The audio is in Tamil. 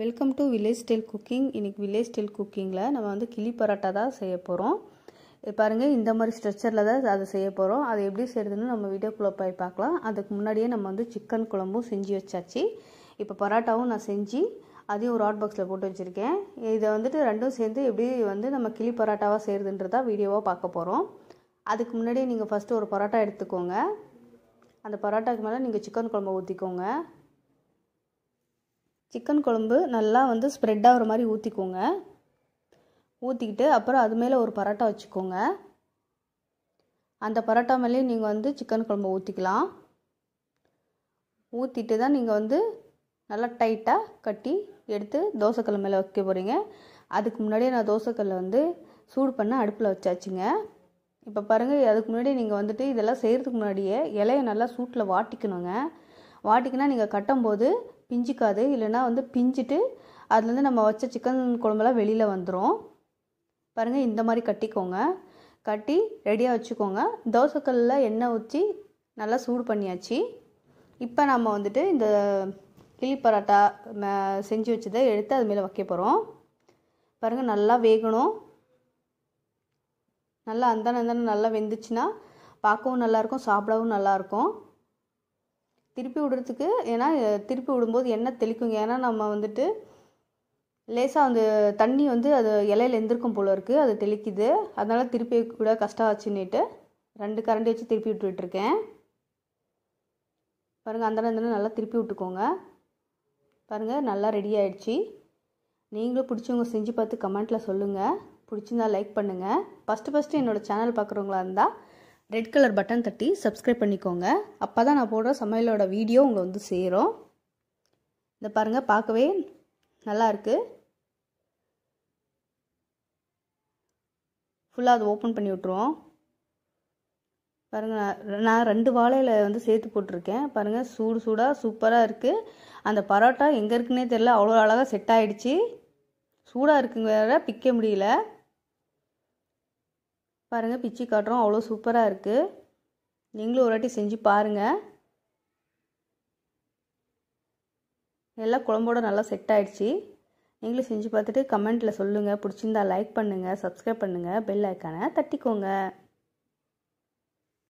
welcome to village style cooking இன்றைக்கி வில்லேஜ் ஸ்டைல் குக்கிங்கில் நம்ம வந்து கிளி பரோட்டா தான் செய்ய போகிறோம் பாருங்கள் இந்த மாதிரி ஸ்ட்ரெச்சரில் தான் அதை செய்ய போகிறோம் அதை எப்படி செய்கிறதுன்னு நம்ம வீடியோ குழப்ப போய் பார்க்கலாம் அதுக்கு முன்னாடியே நம்ம வந்து சிக்கன் குழம்பும் செஞ்சு வச்சாச்சு இப்போ பரோட்டாவும் நான் செஞ்சு அதையும் ஒரு ஹாட் பாக்ஸில் போட்டு வச்சுருக்கேன் இதை வந்துட்டு ரெண்டும் சேர்ந்து எப்படி வந்து நம்ம கிளி பரோட்டாவாக செய்கிறதுன்றதா வீடியோவாக பார்க்க போகிறோம் அதுக்கு முன்னாடியே நீங்கள் ஃபஸ்ட்டு ஒரு பரோட்டா எடுத்துக்கோங்க அந்த பரோட்டாக்கு மேலே நீங்கள் சிக்கன் குழம்பு ஊற்றிக்கோங்க சிக்கன் குழம்பு நல்லா வந்து ஸ்ப்ரெட் ஆகிற மாதிரி ஊற்றிக்கோங்க ஊற்றிக்கிட்டு அப்புறம் அது மேலே ஒரு பரோட்டா வச்சுக்கோங்க அந்த பரோட்டா மேலேயும் நீங்கள் வந்து சிக்கன் குழம்பு ஊற்றிக்கலாம் ஊற்றிட்டு தான் நீங்கள் வந்து நல்லா டைட்டாக கட்டி எடுத்து தோசைக்கல் மேலே வைக்க போகிறீங்க அதுக்கு முன்னாடியே நான் தோசைக்கல்லை வந்து சூடு பண்ண அடுப்பில் வச்சாச்சுங்க இப்போ பாருங்கள் அதுக்கு முன்னாடி நீங்கள் வந்துட்டு இதெல்லாம் செய்கிறதுக்கு முன்னாடியே இலையை நல்லா சூட்டில் வாட்டிக்கணுங்க வாட்டிக்கினா நீங்கள் கட்டும்போது பிஞ்சிக்காது இல்லைன்னா வந்து பிஞ்சிட்டு அதுலேருந்து நம்ம வச்ச சிக்கன் குழம்புலாம் வெளியில் வந்துடும் பாருங்கள் இந்த மாதிரி கட்டிக்கோங்க கட்டி ரெடியாக வச்சுக்கோங்க தோசைக்கல்லில் எண்ணெய் ஊற்றி நல்லா சூடு பண்ணியாச்சு இப்போ நம்ம வந்துட்டு இந்த கிளி பரோட்டா செஞ்சு வச்சதை எடுத்து அது மேலே வைக்க போகிறோம் பாருங்கள் நல்லா வேகணும் நல்லா அந்தன அந்தன நல்லா வெந்துச்சுன்னா பார்க்கவும் நல்லாயிருக்கும் சாப்பிடவும் நல்லாயிருக்கும் திருப்பி விடுறதுக்கு ஏன்னா திருப்பி விடும்போது எண்ணெய் தெளிக்குங்க ஏன்னா நம்ம வந்துட்டு லேசாக அந்த தண்ணி வந்து அது இலையில எந்திருக்கும் போல இருக்குது அது தெளிக்குது அதனால் திருப்பி கூட கஷ்டம் ஆச்சுன்னுட்டு ரெண்டு கரண்டி வச்சு திருப்பி விட்டுட்ருக்கேன் பாருங்கள் அந்த நேரம் நல்லா திருப்பி விட்டுக்கோங்க பாருங்கள் நல்லா ரெடி ஆயிடுச்சு நீங்களும் பிடிச்சவங்க செஞ்சு பார்த்து கமெண்ட்டில் சொல்லுங்கள் பிடிச்சிருந்தா லைக் பண்ணுங்கள் ஃபஸ்ட்டு ஃபஸ்ட்டு என்னோடய சேனல் பார்க்குறவங்களா இருந்தால் ரெட் கலர் பட்டன் தட்டி சப்ஸ்கிரைப் பண்ணிக்கோங்க அப்போ தான் நான் போடுற சமையலோட வீடியோ உங்களை வந்து சேரும் இந்த பாருங்கள் பார்க்கவே நல்லாயிருக்கு ஃபுல்லாக அது ஓப்பன் பண்ணி விட்ருவோம் பாருங்கள் நான் ரெண்டு வாழையில் வந்து சேர்த்து போட்டிருக்கேன் பாருங்கள் சூடு சூடாக சூப்பராக இருக்குது அந்த பரோட்டா எங்கே இருக்குன்னே தெரில அவ்வளோ அழகாக செட் ஆகிடுச்சி சூடாக இருக்குங்க வேறு பிக்க முடியல பாருங்கள் பிச்சு காட்டுறோம் அவ்வளோ சூப்பராக இருக்குது நீங்களும் ஒரு வாட்டி செஞ்சு பாருங்கள் எல்லாம் குழம்போட நல்லா செட் ஆகிடுச்சி நீங்களும் செஞ்சு பார்த்துட்டு கமெண்ட்டில் சொல்லுங்கள் பிடிச்சிருந்தா லைக் பண்ணுங்கள் சப்ஸ்கிரைப் பண்ணுங்கள் பெல் ஐக்கானை தட்டிக்கோங்க